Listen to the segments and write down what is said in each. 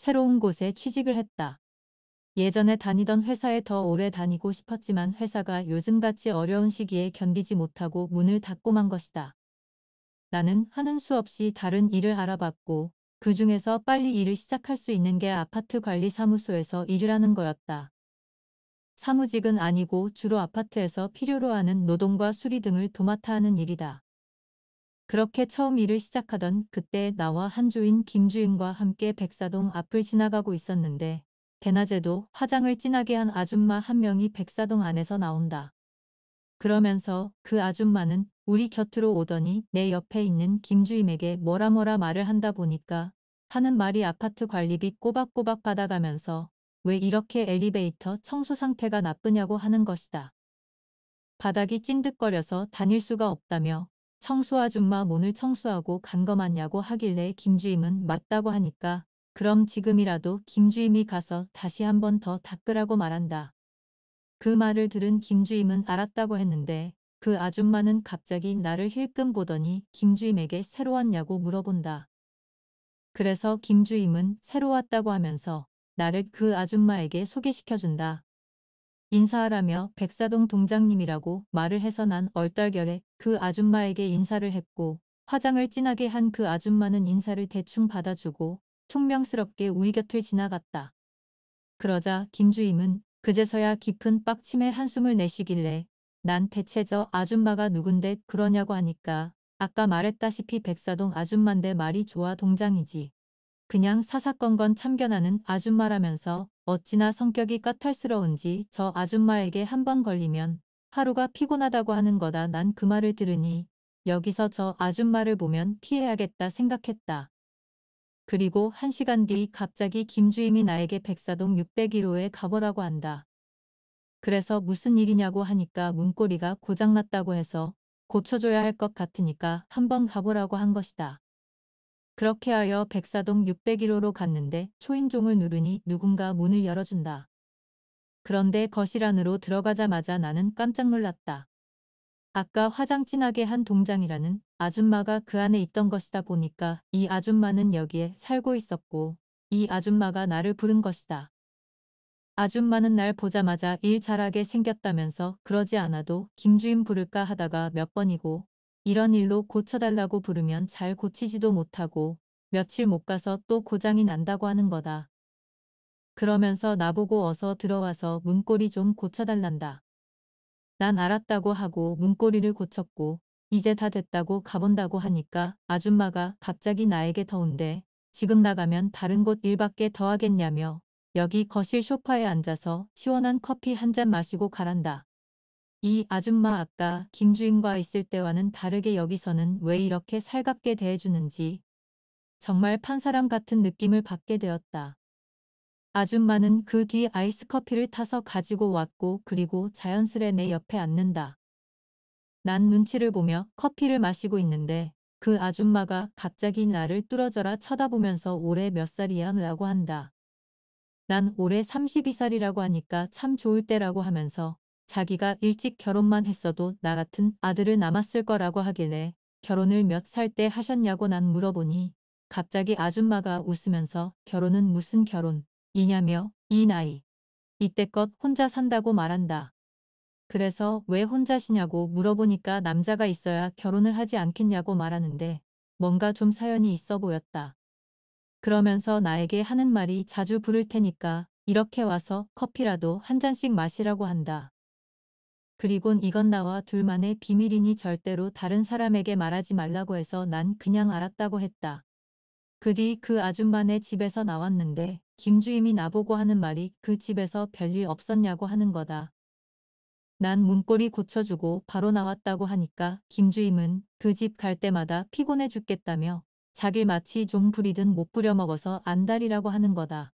새로운 곳에 취직을 했다. 예전에 다니던 회사에 더 오래 다니고 싶었지만 회사가 요즘같이 어려운 시기에 견디지 못하고 문을 닫고 만 것이다. 나는 하는 수 없이 다른 일을 알아봤고 그 중에서 빨리 일을 시작할 수 있는 게 아파트 관리 사무소에서 일을 하는 거였다. 사무직은 아니고 주로 아파트에서 필요로 하는 노동과 수리 등을 도맡아 하는 일이다. 그렇게 처음 일을 시작하던 그때 나와 한주인 김주인과 함께 백사동 앞을 지나가고 있었는데 대낮에도 화장을 진하게 한 아줌마 한 명이 백사동 안에서 나온다. 그러면서 그 아줌마는 우리 곁으로 오더니 내 옆에 있는 김주임에게 뭐라 뭐라 말을 한다 보니까 하는 말이 아파트 관리비 꼬박꼬박 받아가면서 왜 이렇게 엘리베이터 청소 상태가 나쁘냐고 하는 것이다. 바닥이 찐득거려서 다닐 수가 없다며 청소 아줌마 문을 청소하고 간 거맞냐고 하길래 김주임은 맞다고 하니까 그럼 지금이라도 김주임이 가서 다시 한 번 더 닦으라고 말한다. 그 말을 들은 김주임은 알았다고 했는데 그 아줌마는 갑자기 나를 힐끔 보더니 김주임에게 새로 왔냐고 물어본다. 그래서 김주임은 새로 왔다고 하면서 나를 그 아줌마에게 소개시켜준다. 인사하라며 백사동 동장님이라고 말을 해서 난 얼떨결에 그 아줌마에게 인사를 했고 화장을 진하게 한 그 아줌마는 인사를 대충 받아주고 퉁명스럽게 우리 곁을 지나갔다. 그러자 김주임은 그제서야 깊은 빡침에 한숨을 내쉬길래 난 대체 저 아줌마가 누군데 그러냐고 하니까 아까 말했다시피 백사동 아줌만데 말이 좋아 동장이지. 그냥 사사건건 참견하는 아줌마라면서 어찌나 성격이 까탈스러운지 저 아줌마에게 한 번 걸리면 하루가 피곤하다고 하는 거다. 난 그 말을 들으니 여기서 저 아줌마를 보면 피해야겠다 생각했다. 그리고 한 시간 뒤 갑자기 김주임이 나에게 백사동 601호에 가보라고 한다. 그래서 무슨 일이냐고 하니까 문고리가 고장났다고 해서 고쳐줘야 할 것 같으니까 한번 가보라고 한 것이다. 그렇게 하여 백사동 601호로 갔는데 초인종을 누르니 누군가 문을 열어준다. 그런데 거실 안으로 들어가자마자 나는 깜짝 놀랐다. 아까 화장 진하게 한 동장이라는 아줌마가 그 안에 있던 것이다 보니까 이 아줌마는 여기에 살고 있었고 이 아줌마가 나를 부른 것이다. 아줌마는 날 보자마자 일 잘하게 생겼다면서 그러지 않아도 김주임 부를까 하다가 몇 번이고 이런 일로 고쳐달라고 부르면 잘 고치지도 못하고 며칠 못 가서 또 고장이 난다고 하는 거다. 그러면서 나보고 어서 들어와서 문고리 좀 고쳐달란다. 난 알았다고 하고 문고리를 고쳤고 이제 다 됐다고 가본다고 하니까 아줌마가 갑자기 나에게 더운데 지금 나가면 다른 곳 일밖에 더 하겠냐며 여기 거실 소파에 앉아서 시원한 커피 한 잔 마시고 가란다. 이 아줌마 아까 김주인과 있을 때와는 다르게 여기서는 왜 이렇게 살갑게 대해주는지 정말 판사람 같은 느낌을 받게 되었다. 아줌마는 그 뒤 아이스커피를 타서 가지고 왔고 그리고 자연스레 내 옆에 앉는다. 난 눈치를 보며 커피를 마시고 있는데 그 아줌마가 갑자기 나를 뚫어져라 쳐다보면서 올해 몇 살이야 라고 한다. 난 올해 32살이라고 하니까 참 좋을 때라고 하면서 자기가 일찍 결혼만 했어도 나 같은 아들을 남았을 거라고 하길래 결혼을 몇 살 때 하셨냐고 난 물어보니 갑자기 아줌마가 웃으면서 결혼은 무슨 결혼 이냐며 이 나이. 이때껏 혼자 산다고 말한다. 그래서 왜 혼자시냐고 물어보니까 남자가 있어야 결혼을 하지 않겠냐고 말하는데 뭔가 좀 사연이 있어 보였다. 그러면서 나에게 하는 말이 자주 부를 테니까 이렇게 와서 커피라도 한 잔씩 마시라고 한다. 그리곤 이건 나와 둘만의 비밀이니 절대로 다른 사람에게 말하지 말라고 해서 난 그냥 알았다고 했다. 그뒤그 아줌마네 집에서 나왔는데 김주임이 나보고 하는 말이 그 집에서 별일 없었냐고 하는 거다. 난 문고리 고쳐주고 바로 나왔다고 하니까 김주임은 그 집 갈 때마다 피곤해 죽겠다며 자길 마치 좀 부리든 못 부려먹어서 안달이라고 하는 거다.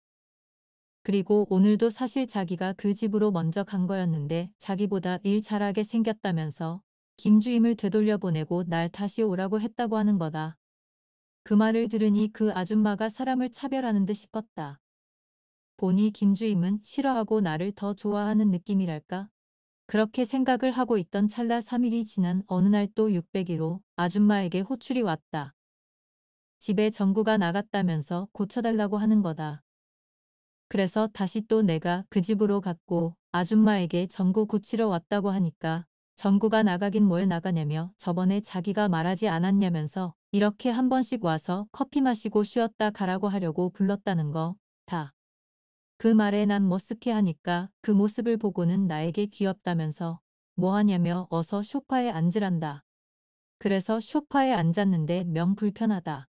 그리고 오늘도 사실 자기가 그 집으로 먼저 간 거였는데 자기보다 일 잘하게 생겼다면서 김주임을 되돌려보내고 날 다시 오라고 했다고 하는 거다. 그 말을 들으니 그 아줌마가 사람을 차별하는 듯 싶었다. 보니 김주임은 싫어하고 나를 더 좋아하는 느낌이랄까? 그렇게 생각을 하고 있던 찰나 3일이 지난 어느 날 또 600이로 아줌마에게 호출이 왔다. 집에 정구가 나갔다면서 고쳐달라고 하는 거다. 그래서 다시 또 내가 그 집으로 갔고 아줌마에게 정구 고치러 왔다고 하니까 정구가 나가긴 뭘 나가냐며 저번에 자기가 말하지 않았냐면서 이렇게 한 번씩 와서 커피 마시고 쉬었다 가라고 하려고 불렀다는 거 다. 그 말에 난 머쓱해 하니까 그 모습을 보고는 나에게 귀엽다면서 뭐하냐며 어서 쇼파에 앉으란다. 그래서 쇼파에 앉았는데 명 불편하다.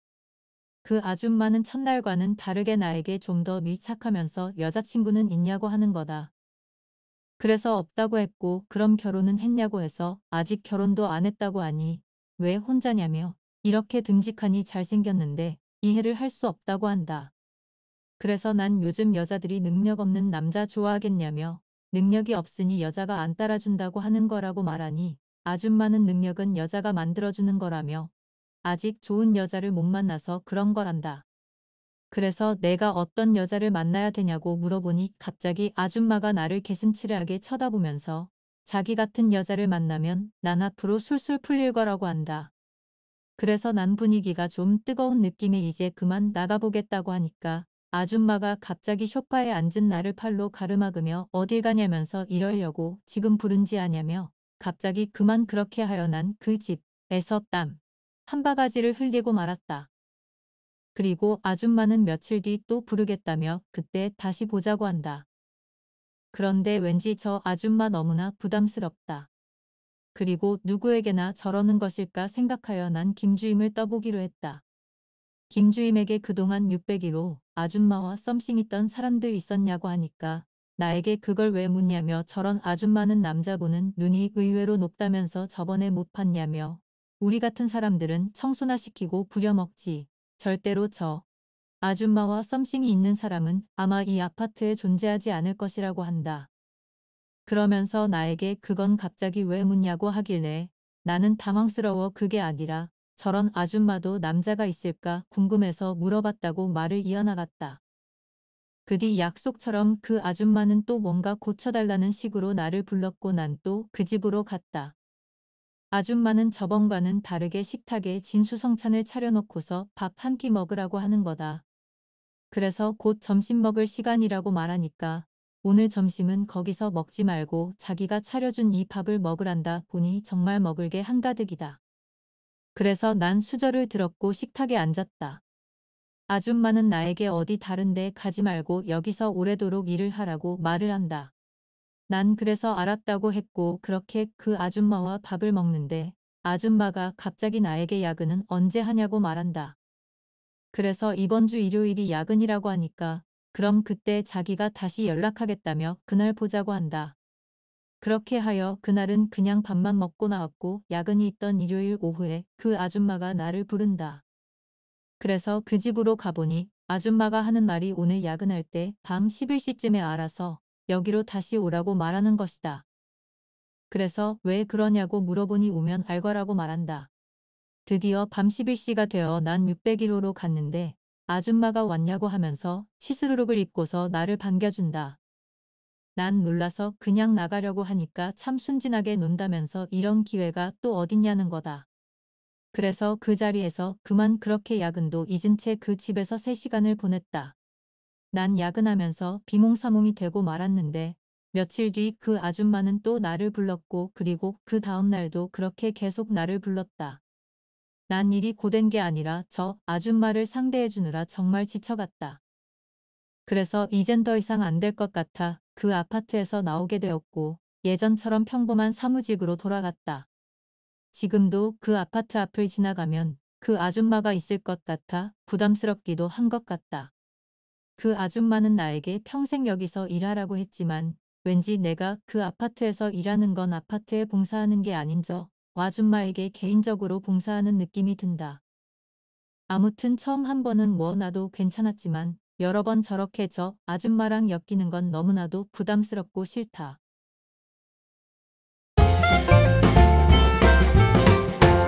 그 아줌마는 첫날과는 다르게 나에게 좀 더 밀착하면서 여자친구는 있냐고 하는 거다. 그래서 없다고 했고 그럼 결혼은 했냐고 해서 아직 결혼도 안 했다고 하니 왜 혼자냐며 이렇게 듬직하니 잘생겼는데 이해를 할 수 없다고 한다. 그래서 난 요즘 여자들이 능력 없는 남자 좋아하겠냐며 능력이 없으니 여자가 안 따라준다고 하는 거라고 말하니 아줌마는 능력은 여자가 만들어주는 거라며 아직 좋은 여자를 못 만나서 그런 거란다. 그래서 내가 어떤 여자를 만나야 되냐고 물어보니 갑자기 아줌마가 나를 개슴치레하게 쳐다보면서 자기 같은 여자를 만나면 난 앞으로 술술 풀릴 거라고 한다. 그래서 난 분위기가 좀 뜨거운 느낌에 이제 그만 나가보겠다고 하니까 아줌마가 갑자기 쇼파에 앉은 나를 팔로 가르막으며 어딜 가냐면서 이러려고 지금 부른지 아냐며 갑자기 그만 그렇게 하여 난 그 집에서 땀 한 바가지를 흘리고 말았다. 그리고 아줌마는 며칠 뒤 또 부르겠다며 그때 다시 보자고 한다. 그런데 왠지 저 아줌마 너무나 부담스럽다. 그리고 누구에게나 저러는 것일까 생각하여 난 김주임을 떠보기로 했다. 김주임에게 그동안 601호 아줌마와 썸씽 있던 사람들 있었냐고 하니까 나에게 그걸 왜 묻냐며 저런 아줌마는 남자분은 눈이 의외로 높다면서 저번에 못 봤냐며 우리 같은 사람들은 청소나 시키고 부려먹지 절대로 저 아줌마와 썸씽이 있는 사람은 아마 이 아파트에 존재하지 않을 것이라고 한다. 그러면서 나에게 그건 갑자기 왜 묻냐고 하길래 나는 당황스러워 그게 아니라 저런 아줌마도 남자가 있을까 궁금해서 물어봤다고 말을 이어나갔다. 그 뒤 약속처럼 그 아줌마는 또 뭔가 고쳐달라는 식으로 나를 불렀고 난 또 그 집으로 갔다. 아줌마는 저번과는 다르게 식탁에 진수성찬을 차려놓고서 밥 한 끼 먹으라고 하는 거다. 그래서 곧 점심 먹을 시간이라고 말하니까 오늘 점심은 거기서 먹지 말고 자기가 차려준 이 밥을 먹으란다 보니 정말 먹을 게 한가득이다. 그래서 난 수저를 들었고 식탁에 앉았다. 아줌마는 나에게 어디 다른데 가지 말고 여기서 오래도록 일을 하라고 말을 한다. 난 그래서 알았다고 했고 그렇게 그 아줌마와 밥을 먹는데 아줌마가 갑자기 나에게 야근은 언제 하냐고 말한다. 그래서 이번 주 일요일이 야근이라고 하니까 그럼 그때 자기가 다시 연락하겠다며 그날 보자고 한다. 그렇게 하여 그날은 그냥 밥만 먹고 나왔고 야근이 있던 일요일 오후에 그 아줌마가 나를 부른다. 그래서 그 집으로 가보니 아줌마가 하는 말이 오늘 야근할 때 밤 11시쯤에 알아서 여기로 다시 오라고 말하는 것이다. 그래서 왜 그러냐고 물어보니 오면 알거라고 말한다. 드디어 밤 11시가 되어 난 601호로 갔는데 아줌마가 왔냐고 하면서 시스루룩을 입고서 나를 반겨준다. 난 놀라서 그냥 나가려고 하니까 참 순진하게 논다면서 이런 기회가 또 어딨냐는 거다. 그래서 그 자리에서 그만 그렇게 야근도 잊은 채 그 집에서 3시간을 보냈다. 난 야근하면서 비몽사몽이 되고 말았는데 며칠 뒤 그 아줌마는 또 나를 불렀고 그리고 그 다음날도 그렇게 계속 나를 불렀다. 난 일이 고된 게 아니라 저 아줌마를 상대해주느라 정말 지쳐갔다. 그래서 이젠 더 이상 안 될 것 같아 그 아파트에서 나오게 되었고 예전처럼 평범한 사무직으로 돌아갔다. 지금도 그 아파트 앞을 지나가면 그 아줌마가 있을 것 같아 부담스럽기도 한 것 같다. 그 아줌마는 나에게 평생 여기서 일하라고 했지만 왠지 내가 그 아파트에서 일하는 건 아파트에 봉사하는 게 아닌 저 와줌마에게 개인적으로 봉사하는 느낌이 든다. 아무튼 처음 한 번은 뭐 나도 괜찮았지만 여러 번 저렇게 저 아줌마랑 엮이는 건 너무나도 부담스럽고 싫다.